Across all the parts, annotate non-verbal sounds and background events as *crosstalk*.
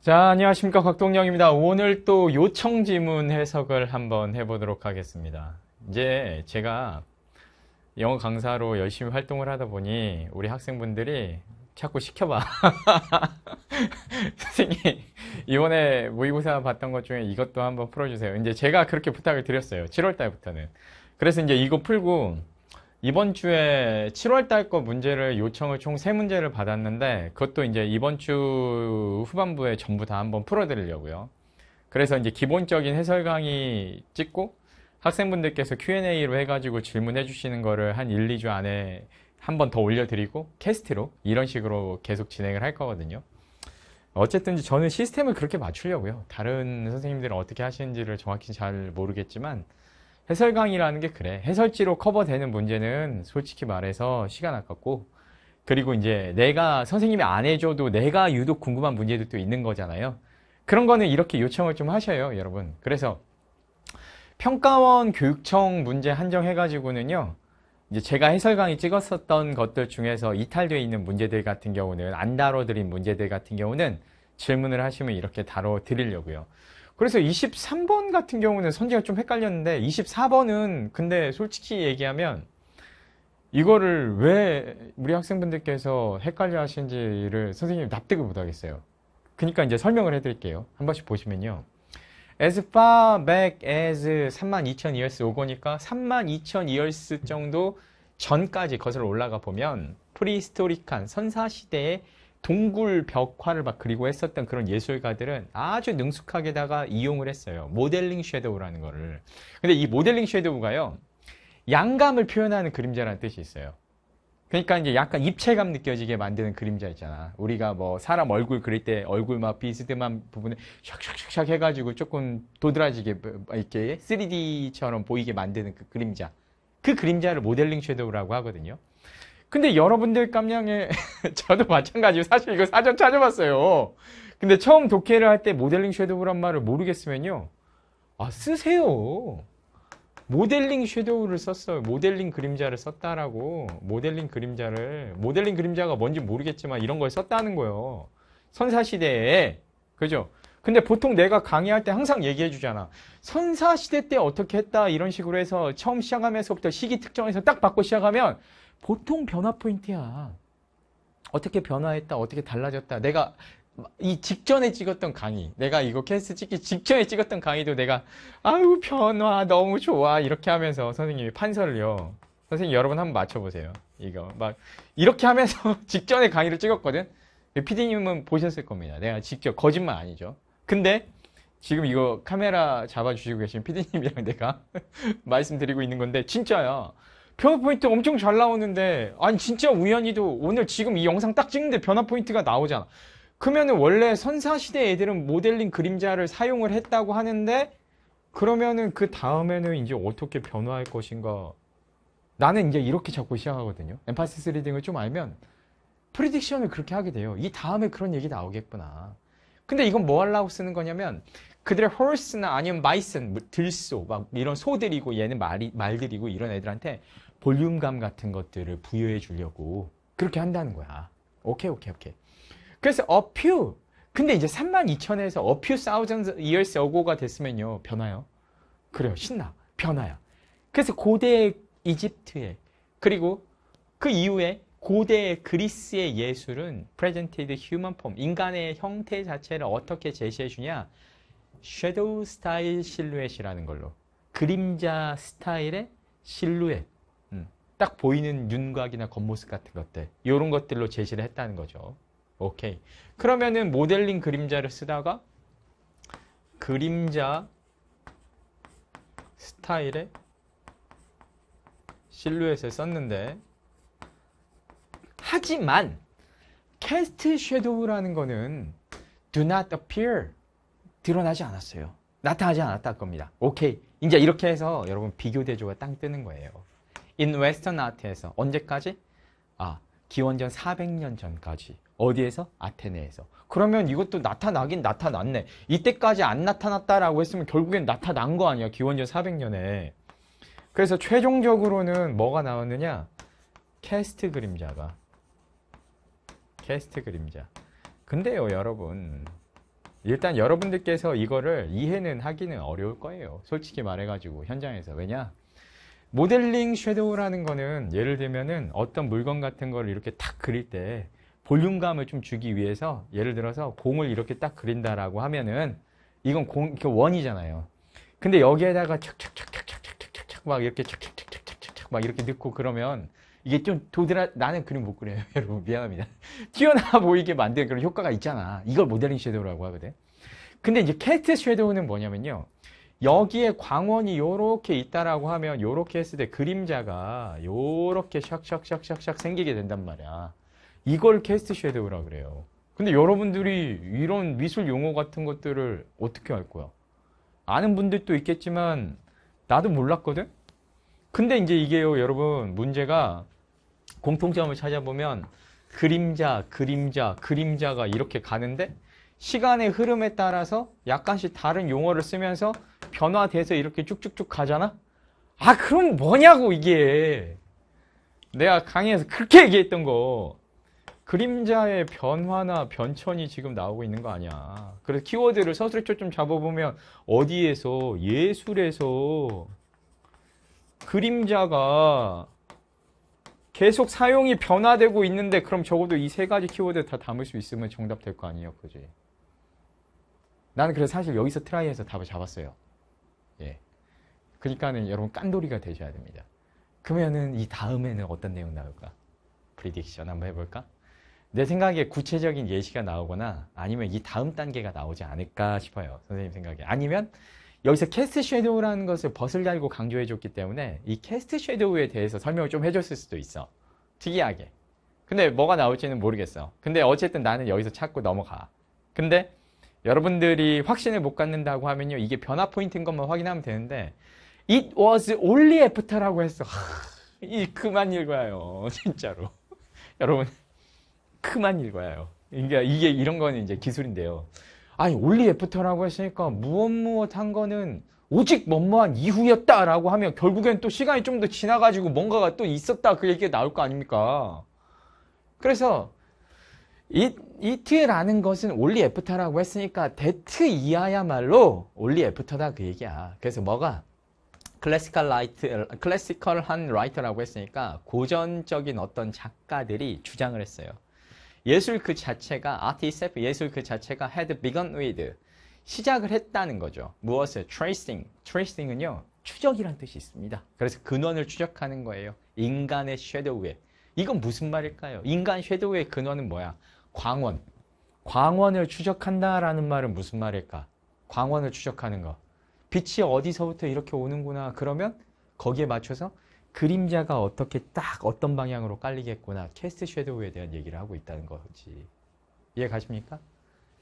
자, 안녕하십니까. 곽동영입니다. 오늘 또 요청 지문 해석을 한번 해보도록 하겠습니다. 이제 제가 영어 강사로 열심히 활동을 하다 보니 우리 학생분들이 자꾸 시켜봐. *laughs* 선생님, 이번에 모의고사 봤던 것 중에 이것도 한번 풀어주세요. 이제 제가 그렇게 부탁을 드렸어요. 7월 달부터는. 그래서 이제 이거 풀고 이번 주에 7월 달 거 문제를 요청을 총 3문제를 받았는데 그것도 이제 이번 주 후반부에 전부 다 한번 풀어드리려고요. 그래서 이제 기본적인 해설 강의 찍고 학생분들께서 Q&A로 해가지고 질문해 주시는 거를 한 1, 2주 안에 한 번 더 올려드리고 캐스트로 이런 식으로 계속 진행을 할 거거든요. 어쨌든 저는 시스템을 그렇게 맞추려고요. 다른 선생님들은 어떻게 하시는지를 정확히 잘 모르겠지만 해설 강의라는 게 그래. 해설지로 커버되는 문제는 솔직히 말해서 시간 아깝고 그리고 이제 내가 선생님이 안 해줘도 내가 유독 궁금한 문제들도 있는 거잖아요. 그런 거는 이렇게 요청을 좀 하셔요, 여러분. 그래서 평가원 교육청 문제 한정해가지고는요. 이제 제가 해설 강의 찍었었던 것들 중에서 이탈되어 있는 문제들 같은 경우는 안 다뤄드린 문제들 같은 경우는 질문을 하시면 이렇게 다뤄드리려고요. 그래서 23번 같은 경우는 선지가 좀 헷갈렸는데 24번은 근데 솔직히 얘기하면 이거를 왜 우리 학생분들께서 헷갈려 하시는지를 선생님이 납득을 못 하겠어요. 그러니까 이제 설명을 해드릴게요. 한 번씩 보시면요. as far back as 32,000 years 오거니까 32,000 years 정도 전까지 거슬러 올라가 보면 프리스토리칸 선사시대에 동굴 벽화를 막 그리고 했었던 그런 예술가들은 아주 능숙하게다가 이용을 했어요. 모델링 섀도우라는 거를. 근데 이 모델링 섀도우가요. 양감을 표현하는 그림자라는 뜻이 있어요. 그러니까 이제 약간 입체감 느껴지게 만드는 그림자 있잖아. 우리가 뭐 사람 얼굴 그릴 때 얼굴 막 비스듬한 부분에 샥샥샥샥 해가지고 조금 도드라지게 뭐, 뭐 이렇게 3D처럼 보이게 만드는 그 그림자. 그 그림자를 모델링 섀도우라고 하거든요. 근데 여러분들 감량에 *laughs* 저도 마찬가지로 사실 이거 사전 찾아봤어요. 근데 처음 독해를 할 때 모델링 섀도우란 말을 모르겠으면요. 아 쓰세요. 모델링 섀도우를 썼어요. 모델링 그림자를 썼다라고 모델링 그림자를 모델링 그림자가 뭔지 모르겠지만 이런 걸 썼다는 거예요. 선사시대에 그죠? 근데 보통 내가 강의할 때 항상 얘기해 주잖아. 선사시대 때 어떻게 했다 이런 식으로 해서 처음 시작하면서부터 시기 특정해서 딱 받고 시작하면 보통 변화 포인트야. 어떻게 변화했다, 어떻게 달라졌다. 내가 이 직전에 찍었던 강의, 내가 이거 캐이스 찍기 직전에 찍었던 강의도 내가 아우 변화 너무 좋아 이렇게 하면서 선생님이 판서를요. 선생님 여러분 한번 맞춰보세요. 이거 막 이렇게 하면서 *laughs* 직전에 강의를 찍었거든. 피디님은 보셨을 겁니다. 내가 직접 거짓말 아니죠. 근데 지금 이거 카메라 잡아주시고 계신 피디님이랑 *laughs* 내가 말씀드리고 있는 건데 진짜요 변화 포인트 엄청 잘 나오는데 아니 진짜 우연히도 오늘 지금 이 영상 딱 찍는데 변화 포인트가 나오잖아 그러면은 원래 선사시대 애들은 모델링 그림자를 사용을 했다고 하는데 그러면은 그 다음에는 이제 어떻게 변화할 것인가 나는 이제 이렇게 잡고 시작하거든요 엠파시스 리딩을 좀 알면 프리딕션을 그렇게 하게 돼요 이 다음에 그런 얘기 나오겠구나 근데 이건 뭐 하려고 쓰는 거냐면 그들의 horse나 아니면 bison, 뭐 들소 막 이런 소들이고 얘는 말이, 말들이고 이런 애들한테 볼륨감 같은 것들을 부여해 주려고 그렇게 한다는 거야. 오케이, 오케이, 오케이. 그래서 a few. 근데 이제 32,000에서 a few thousand years ago가 됐으면요. 변화요. 그래요. 신나. 변화야. 그래서 고대 이집트에 그리고 그 이후에 고대 그리스의 예술은 presented human form, 인간의 형태 자체를 어떻게 제시해 주냐? 섀도우 스타일 실루엣이라는 걸로. 그림자 스타일의 실루엣. 딱 보이는 윤곽이나 겉모습 같은 것들 이런 것들로 제시를 했다는 거죠. 오케이. 그러면은 모델링 그림자를 쓰다가 그림자 스타일의 실루엣을 썼는데 하지만 캐스트 섀도우라는 거는 do not appear 드러나지 않았어요. 나타나지 않았다 겁니다. 오케이. 이제 이렇게 해서 여러분 비교 대조가 땅 뜨는 거예요. 인 웨스턴 아트에서 언제까지? 아, 기원전 400년 전까지. 어디에서? 아테네에서. 그러면 이것도 나타나긴 나타났네. 이때까지 안 나타났다라고 했으면 결국엔 나타난 거 아니야. 기원전 400년에. 그래서 최종적으로는 뭐가 나왔느냐? 캐스트 그림자가. 캐스트 그림자. 근데요, 여러분. 일단 여러분들께서 이거를 이해는 하기는 어려울 거예요. 솔직히 말해가지고 현장에서. 왜냐? 모델링 섀도우라는 거는 예를 들면은 어떤 물건 같은 걸 이렇게 탁 그릴 때 볼륨감을 좀 주기 위해서 예를 들어서 공을 이렇게 딱 그린다라고 하면은 이건 공, 그 원이잖아요. 근데 여기에다가 착착착착착착착착 막 이렇게 착착착착착착 막 이렇게 넣고 그러면 이게 좀 도드라 나는 그림 못 그려요 *laughs* 여러분 미안합니다 튀어나와 보이게 만드는 그런 효과가 있잖아 이걸 모델링 섀도우라고 하거든 근데 이제 캐스트 섀도우는 뭐냐면요 여기에 광원이 이렇게 있다라고 하면 이렇게 했을 때 그림자가 이렇게 샥샥샥샥샥 생기게 된단 말이야. 이걸 캐스트 쉐도우라 그래요. 근데 여러분들이 이런 미술 용어 같은 것들을 어떻게 알 거야? 아는 분들도 있겠지만 나도 몰랐거든? 근데 이제 이게요 여러분 문제가 공통점을 찾아보면 그림자, 그림자, 그림자가 이렇게 가는데 시간의 흐름에 따라서 약간씩 다른 용어를 쓰면서 변화돼서 이렇게 쭉쭉쭉 가잖아? 아, 그럼 뭐냐고, 이게. 내가 강의에서 그렇게 얘기했던 거. 그림자의 변화나 변천이 지금 나오고 있는 거 아니야. 그래서 키워드를 서술초 좀 잡아보면 어디에서, 예술에서 그림자가 계속 사용이 변화되고 있는데 그럼 적어도 이 세 가지 키워드 다 담을 수 있으면 정답 될 거 아니에요. 그지? 나는 그래서 사실 여기서 트라이해서 답을 잡았어요. 예. 그러니까는 여러분 깐돌이가 되셔야 됩니다. 그러면은 이 다음에는 어떤 내용 나올까? 프리딕션 한번 해볼까? 내 생각에 구체적인 예시가 나오거나 아니면 이 다음 단계가 나오지 않을까 싶어요. 선생님 생각에. 아니면 여기서 캐스트 쉐도우라는 것을 벗을 달고 강조해 줬기 때문에 이 캐스트 쉐도우에 대해서 설명을 좀 해줬을 수도 있어. 특이하게. 근데 뭐가 나올지는 모르겠어. 근데 어쨌든 나는 여기서 찾고 넘어가. 근데 여러분들이 확신을 못 갖는다고 하면요. 이게 변화 포인트인 것만 확인하면 되는데 It was only after라고 했어. 이 그만 읽어요. *laughs* 진짜로. 여러분 그만 읽어요. 그러니까 이게 이런 거는 이제 기술인데요. 아니 only after라고 했으니까 무엇 무엇 한 거는 오직 뭐뭐한 이후였다라고 하면 결국엔 또 시간이 좀 더 지나가지고 뭔가가 또 있었다 그 얘기가 나올 거 아닙니까? 그래서 이, 이에라는 것은 올리 애프터라고 했으니까 데트 이하야말로 올리 애프터다 그 얘기야. 그래서 뭐가 클래시컬 라이트, 클래시컬한 라이터라고 했으니까 고전적인 어떤 작가들이 주장을 했어요. 예술 그 자체가 아티세프 예술 그 자체가 had begun with 시작을 했다는 거죠. 무엇을? tracing. tracing은요. 추적이란 뜻이 있습니다. 그래서 근원을 추적하는 거예요. 인간의 섀도우에. 이건 무슨 말일까요? 인간 섀도우의 근원은 뭐야? 광원. 광원을 추적한다라는 말은 무슨 말일까? 광원을 추적하는 거. 빛이 어디서부터 이렇게 오는구나. 그러면 거기에 맞춰서 그림자가 어떻게 딱 어떤 방향으로 깔리겠구나. 캐스트 섀도우에 대한 얘기를 하고 있다는 거지. 이해 가십니까?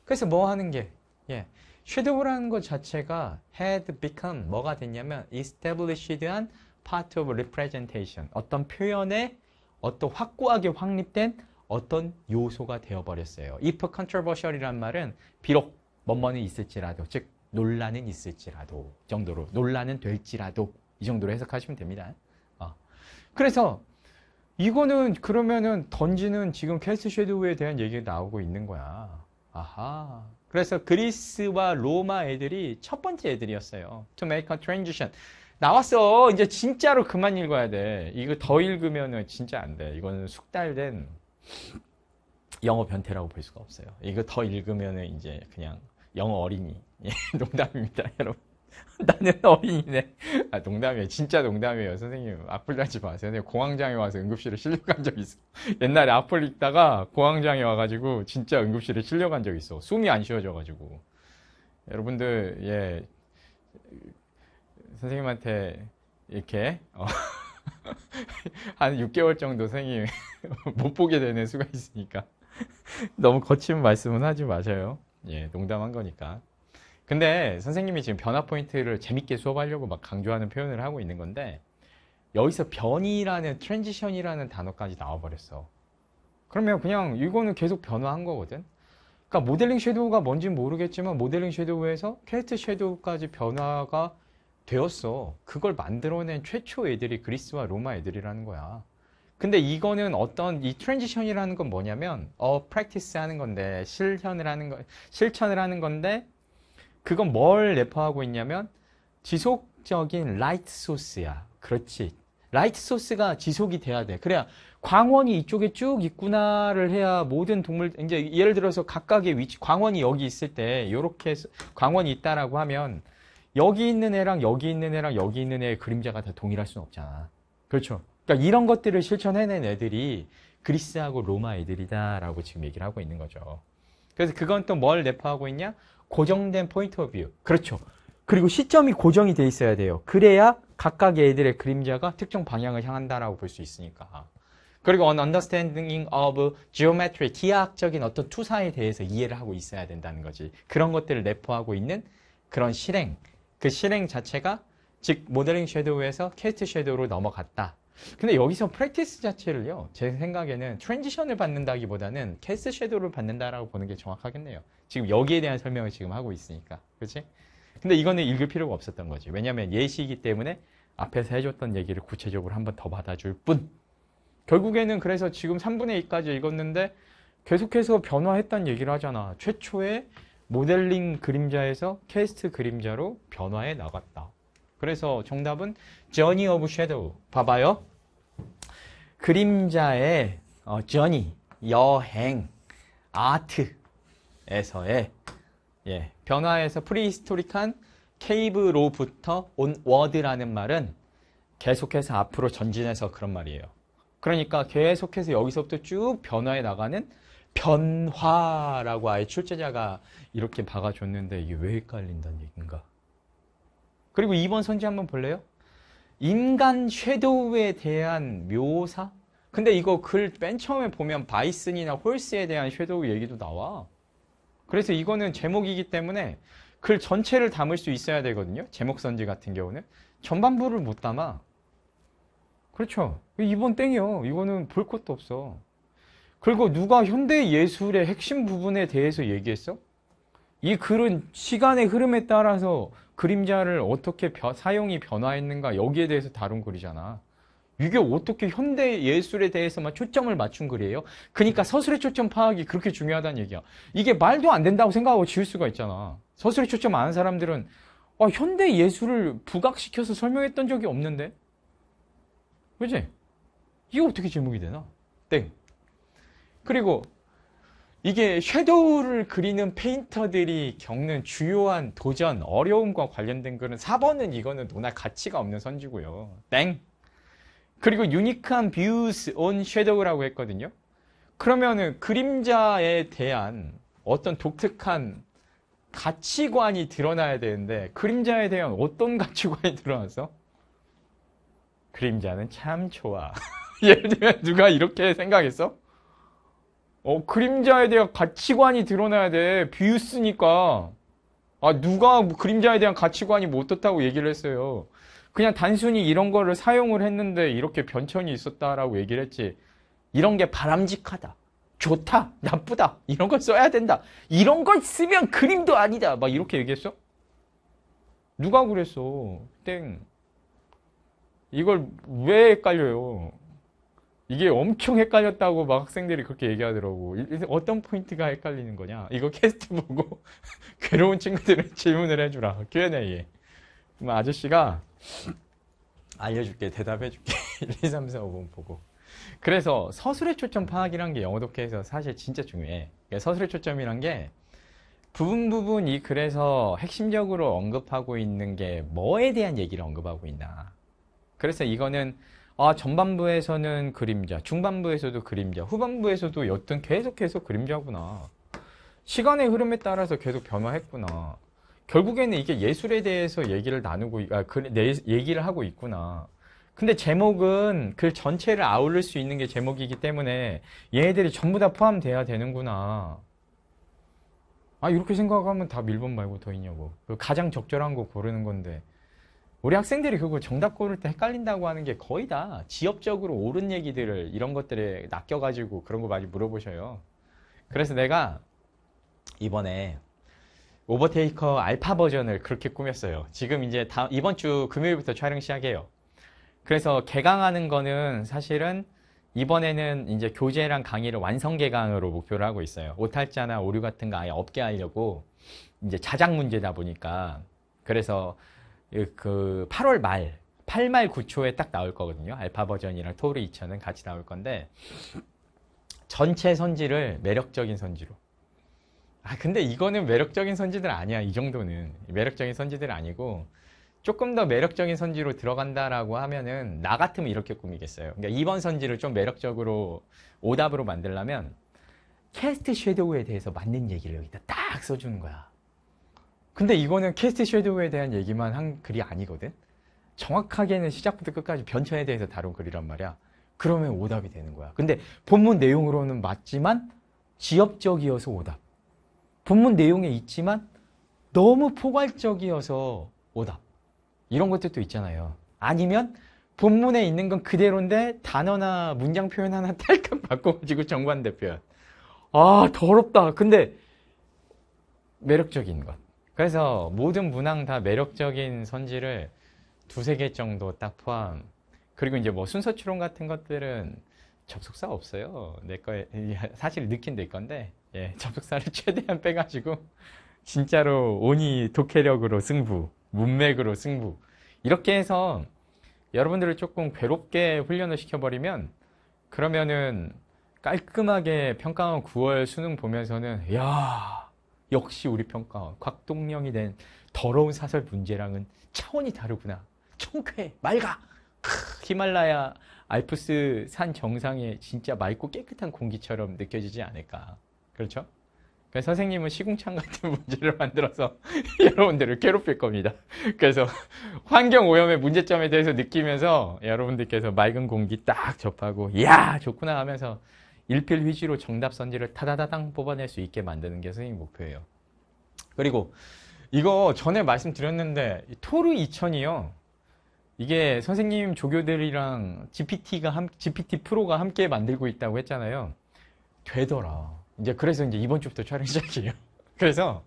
그래서 뭐 하는 게 예. 섀도우라는 것 자체가 had become 뭐가 됐냐면 established한 part of representation 어떤 표현에 어떤 확고하게 확립된 어떤 요소가 되어버렸어요. if controversial이란 말은 비록 뭐뭐는 있을지라도, 즉 논란은 있을지라도 정도로 논란은 될지라도 이 정도로 해석하시면 됩니다. 어. 그래서 이거는 그러면은 던지는 지금 캐스트 섀도우에 대한 얘기가 나오고 있는 거야. 아하. 그래서 그리스와 로마 애들이 첫 번째 애들이었어요. To make a transition. 나왔어. 이제 진짜로 그만 읽어야 돼. 이거 더 읽으면은 진짜 안 돼. 이거는 숙달된 영어 변태라고 볼 수가 없어요. 이거 더 읽으면 이제 그냥 영어 어린이. *laughs* 예, 농담입니다, 여러분. *laughs* 나는 어린이네. 아, 농담이에요. 진짜 농담이에요. 선생님, 악플 하지 마세요. 선생 공황장애 와서 응급실에 실려간 적 있어. *laughs* 옛날에 악플 읽다가 공황장애 와가지고 진짜 응급실에 실려간 적 있어. 숨이 안 쉬어져가지고. 여러분들, 예. 선생님한테 이렇게. 어. *laughs* 한 6개월 정도 생일못 *laughs* 보게 되는 수가 있으니까 *laughs* 너무 거친 말씀은 하지 마세요. 예, 농담한 거니까. 근데 선생님이 지금 변화 포인트를 재밌게 수업하려고 막 강조하는 표현을 하고 있는 건데 여기서 변이라는 트랜지션이라는 단어까지 나와버렸어. 그러면 그냥 이거는 계속 변화한 거거든. 그러니까 모델링 섀도우가 뭔지 모르겠지만 모델링 섀도우에서 캐스트 섀도우까지 변화가 되었어. 그걸 만들어낸 최초 애들이 그리스와 로마 애들이라는 거야. 근데 이거는 어떤 이 트랜지션이라는 건 뭐냐면 어 프랙티스 하는 건데 실현을 하는 거 실천을 하는 건데 그건 뭘 내포하고 있냐면 지속적인 라이트 소스야. 그렇지. 라이트 소스가 지속이 돼야 돼. 그래야 광원이 이쪽에 쭉 있구나를 해야 모든 동물 이제 예를 들어서 각각의 위치 광원이 여기 있을 때 요렇게 광원이 있다라고 하면 여기 있는 애랑 여기 있는 애랑 여기 있는 애의 그림자가 다 동일할 수는 없잖아. 그렇죠. 그러니까 이런 것들을 실천해낸 애들이 그리스하고 로마 애들이다라고 지금 얘기를 하고 있는 거죠. 그래서 그건 또 뭘 내포하고 있냐? 고정된 포인트 오브 뷰. 그렇죠. 그리고 시점이 고정이 돼 있어야 돼요. 그래야 각각의 애들의 그림자가 특정 방향을 향한다라고 볼 수 있으니까. 그리고 on understanding of geometry, 기하학적인 어떤 투사에 대해서 이해를 하고 있어야 된다는 거지. 그런 것들을 내포하고 있는 그런 실행, 그 실행 자체가 즉 모델링 섀도우에서 캐스트 섀도우로 넘어갔다. 근데 여기서 프랙티스 자체를요 제 생각에는 트랜지션을 받는다기보다는 캐스트 섀도우를 받는다라고 보는 게 정확하겠네요 지금 여기에 대한 설명을 지금 하고 있으니까 그렇지? 근데 이거는 읽을 필요가 없었던 거지 왜냐하면 예시이기 때문에 앞에서 해줬던 얘기를 구체적으로 한번 더 받아줄 뿐 결국에는 그래서 지금 3분의 2까지 읽었는데 계속해서 변화했다는 얘기를 하잖아 최초의 모델링 그림자에서 캐스트 그림자로 변화해 나갔다. 그래서 정답은 Journey of Shadow. 봐봐요. 그림자의 어, Journey, 여행, 아트에서의 예, 변화에서 프리히스토릭한 케이브로부터 온 워드라는 말은 계속해서 앞으로 전진해서 그런 말이에요. 그러니까 계속해서 여기서부터 쭉 변화해 나가는 변화라고 아예 출제자가 이렇게 박아줬는데 이게 왜 헷갈린다는 얘기인가? 그리고 2번 선지 한번 볼래요? 인간 섀도우에 대한 묘사? 근데 이거 글 맨 처음에 보면 바이슨이나 홀스에 대한 섀도우 얘기도 나와. 그래서 이거는 제목이기 때문에 글 전체를 담을 수 있어야 되거든요. 제목 선지 같은 경우는. 전반부를 못 담아. 그렇죠. 이번 땡이요. 이거는 볼 것도 없어. 그리고 누가 현대 예술의 핵심 부분에 대해서 얘기했어? 이 글은 시간의 흐름에 따라서 그림자를 어떻게 변, 사용이 변화했는가 여기에 대해서 다룬 글이잖아. 이게 어떻게 현대 예술에 대해서만 초점을 맞춘 글이에요? 그러니까 서술의 초점 파악이 그렇게 중요하다는 얘기야. 이게 말도 안 된다고 생각하고 지울 수가 있잖아. 서술의 초점 아는 사람들은 아, 현대 예술을 부각시켜서 설명했던 적이 없는데? 그지? 이게 어떻게 제목이 되나? 땡. 그리고 이게 섀도우를 그리는 페인터들이 겪는 주요한 도전, 어려움과 관련된 글은 4번은 이거는 논할 가치가 없는 선지고요 땡! 그리고 유니크한 뷰스 온 섀도우라고 했거든요. 그러면은 그림자에 대한 어떤 독특한 가치관이 드러나야 되는데 그림자에 대한 어떤 가치관이 드러나서? 그림자는 참 좋아. *laughs* 예를 들면 누가 이렇게 생각했어? 어, 그림자에 대한 가치관이 드러나야 돼. 비유스니까. 아, 누가 뭐 그림자에 대한 가치관이 뭐 어떻다고 얘기를 했어요. 그냥 단순히 이런 거를 사용을 했는데 이렇게 변천이 있었다라고 얘기를 했지. 이런 게 바람직하다. 좋다. 나쁘다. 이런 걸 써야 된다. 이런 걸 쓰면 그림도 아니다. 막 이렇게 얘기했어? 누가 그랬어? 땡. 이걸 왜 헷갈려요? 이게 엄청 헷갈렸다고 막 학생들이 그렇게 얘기하더라고. 어떤 포인트가 헷갈리는 거냐? 이거 *laughs* 캐스트 보고 *laughs* 괴로운 친구들은 *laughs* 질문을 해주라. Q&A에. 그럼 아저씨가 *clears throat* 알려줄게, 대답해줄게. 1, 2, 3, 4, 5번 보고. 그래서 서술의 초점 파악이란 게 영어 독해에서 사실 진짜 중요해. 그러니까 서술의 초점이란 게 부분 부분 이 글에서 핵심적으로 언급하고 있는 게 뭐에 대한 얘기를 언급하고 있나. 그래서 이거는 아, 전반부에서는 그림자, 중반부에서도 그림자, 후반부에서도 여튼 계속 해서 그림자구나. 시간의 흐름에 따라서 계속 변화했구나. 결국에는 이게 예술에 대해서 얘기를 나누고, 아, 그, 내, 얘기를 하고 있구나. 근데 제목은 그 전체를 아우를 수 있는 게 제목이기 때문에 얘네들이 전부 다 포함돼야 되는구나. 아, 이렇게 생각하면 다 밀본 말고 더 있냐고. 그 가장 적절한 거 고르는 건데. 우리 학생들이 그거 정답 고를 때 헷갈린다고 하는 게 거의 다 지역적으로 옳은 얘기들을 이런 것들에 낚여가지고 그런 거 많이 물어보셔요. 그래서 내가 이번에 오버테이커 알파 버전을 그렇게 꾸몄어요. 지금 이제 다, 이번 주 금요일부터 촬영 시작해요. 그래서 개강하는 거는 사실은 이번에는 이제 교재랑 강의를 완성 개강으로 목표를 하고 있어요. 오탈자나 오류 같은 거 아예 없게 하려고 이제 자작 문제다 보니까 그래서 예, 그 8월 말 8말 9초에 딱 나올 거거든요. 알파 버전이랑 토르 2 0 0 0은 같이 나올 건데 전체 선지를 매력적인 선지로. 아 근데 이거는 매력적인 선지들 아니야. 이 정도는 매력적인 선지들 아니고 조금 더 매력적인 선지로 들어간다라고 하면은 나 같으면 이렇게 꾸미겠어요. 그러니까 이번 선지를 좀 매력적으로 오답으로 만들려면 캐스트 섀도우에 대해서 맞는 얘기를 여기다 딱 써주는 거야. 근데 이거는 캐스트 섀도우에 대한 얘기만 한 글이 아니거든. 정확하게는 시작부터 끝까지 변천에 대해서 다룬 글이란 말이야. 그러면 오답이 되는 거야. 근데 본문 내용으로는 맞지만 지엽적이어서 오답. 본문 내용에 있지만 너무 포괄적이어서 오답. 이런 것들도 있잖아요. 아니면 본문에 있는 건 그대로인데 단어나 문장 표현 하나 *laughs* 탈칵 바꿔가지고 정관대 표야 아, 더럽다. 근데 매력적인 것. 그래서 모든 문항 다 매력적인 선지를 두세 개 정도 딱 포함. 그리고 이제 뭐 순서 추론 같은 것들은 접속사 없어요. 내 거에, 사실 느낀 내 건데, 예, 접속사를 *laughs* 최대한 빼가지고, 진짜로 온이 독해력으로 승부, 문맥으로 승부. 이렇게 해서 여러분들을 조금 괴롭게 훈련을 시켜버리면, 그러면은 깔끔하게 평가원 9월 수능 보면서는, 야 역시 우리 평가원 곽동령이 낸 더러운 사설 문제랑은 차원이 다르구나. 청쾌, 맑아. 크, 히말라야 알프스 산 정상에 진짜 맑고 깨끗한 공기처럼 느껴지지 않을까. 그렇죠? 그러니 선생님은 시궁창 같은 *laughs* 문제를 만들어서 *laughs* 여러분들을 괴롭힐 겁니다. 그래서 환경 오염의 문제점에 대해서 느끼면서 여러분들께서 맑은 공기 딱 접하고 야 좋구나 하면서 일필휘지로 정답 선지를 타다다당 뽑아낼 수 있게 만드는 게 선생님 목표예요. 그리고 이거 전에 말씀드렸는데 토르 2000이요. 이게 선생님 조교들이랑 GPT가 함, GPT 프로가 함께 만들고 있다고 했잖아요. 되더라. 이제 그래서 이제 이번 주부터 촬영 *laughs* 시작이에요. 그래서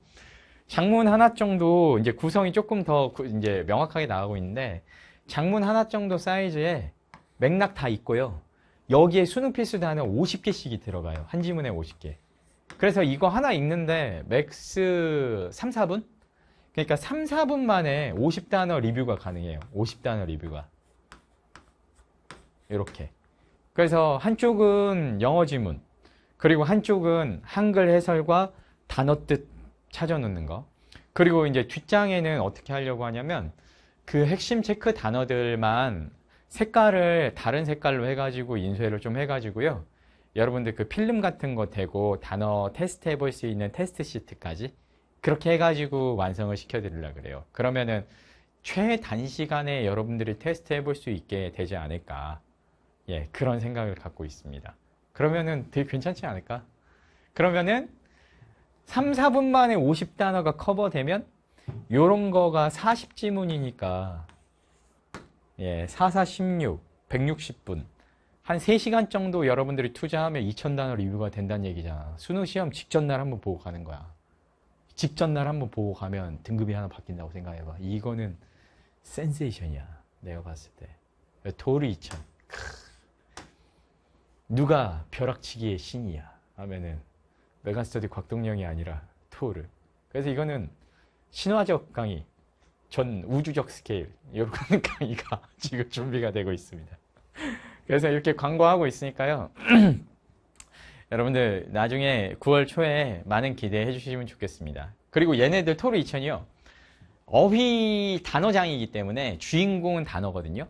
장문 하나 정도 이제 구성이 조금 더 이제 명확하게 나가고 있는데 장문 하나 정도 사이즈에 맥락 다 있고요. 여기에 수능 필수 단어 50개씩이 들어가요. 한 지문에 50개. 그래서 이거 하나 읽는데 맥스 3, 4분? 그러니까 3, 4분 만에 50단어 리뷰가 가능해요. 50단어 리뷰가. 이렇게. 그래서 한쪽은 영어 지문, 그리고 한쪽은 한글 해설과 단어 뜻 찾아 놓는 거. 그리고 이제 뒷장에는 어떻게 하려고 하냐면 그 핵심 체크 단어들만 색깔을 다른 색깔로 해가지고 인쇄를 좀 해가지고요. 여러분들 그 필름 같은 거 대고 단어 테스트 해볼 수 있는 테스트 시트까지 그렇게 해가지고 완성을 시켜드리려 고 그래요. 그러면은 최단시간에 여러분들이 테스트 해볼 수 있게 되지 않을까. 예, 그런 생각을 갖고 있습니다. 그러면은 되게 괜찮지 않을까? 그러면은 3, 4분 만에 50단어가 커버되면 요런 거가 40지문이니까 예, 4416, 160분. 한 3시간 정도 여러분들이 투자하면 2,000단어 리뷰가 된다는 얘기잖아. 수능 시험 직전 날 한번 보고 가는 거야. 직전 날 한번 보고 가면 등급이 하나 바뀐다고 생각해봐. 이거는 센세이션이야. 내가 봤을 때. 도리 2,000. 누가 벼락치기의 신이야. 하면은 메가스터디 곽동영이 아니라 토르. 그래서 이거는 신화적 강의. 전 우주적 스케일 이런 *laughs* 강의가 지금 준비가 되고 있습니다. 그래서 이렇게 광고하고 있으니까요. *clears throat* 여러분들 나중에 9월 초에 많은 기대해 주시면 좋겠습니다. 그리고 얘네들 토르 2000이요. 어휘 단어장이기 때문에 주인공은 단어거든요.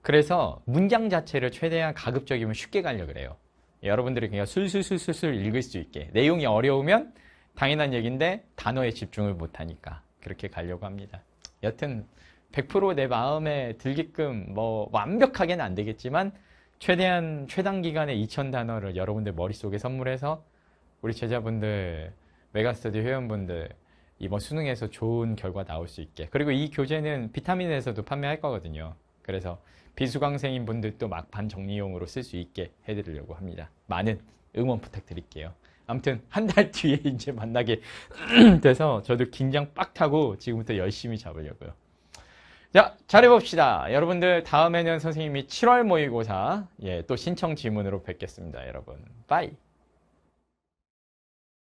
그래서 문장 자체를 최대한 가급적이면 쉽게 가려고 그래요. 여러분들이 그냥 술술술술술 읽을 수 있게. 내용이 어려우면 당연한 얘기인데 단어에 집중을 못하니까 그렇게 가려고 합니다. 여튼 100%내 마음에 들게끔 뭐 완벽하게는 안 되겠지만 최대한 최단 기간에 2천 단어를 여러분들 머릿속에 선물해서 우리 제자분들 메가스터디 회원분들 이번 뭐 수능에서 좋은 결과 나올 수 있게 그리고 이 교재는 비타민에서도 판매할 거거든요 그래서 비수강생인 분들도 막판 정리용으로 쓸 수 있게 해드리려고 합니다 많은 응원 부탁드릴게요 아무튼 한 달 *laughs* 뒤에 이제 만나게 *clears throat* 돼서 저도 긴장 빡 타고 지금부터 열심히 잡으려고요. 자, 잘해봅시다. 여러분들 다음에는 선생님이 7월 모의고사 예, 또 신청 지문으로 뵙겠습니다. 여러분, 빠이.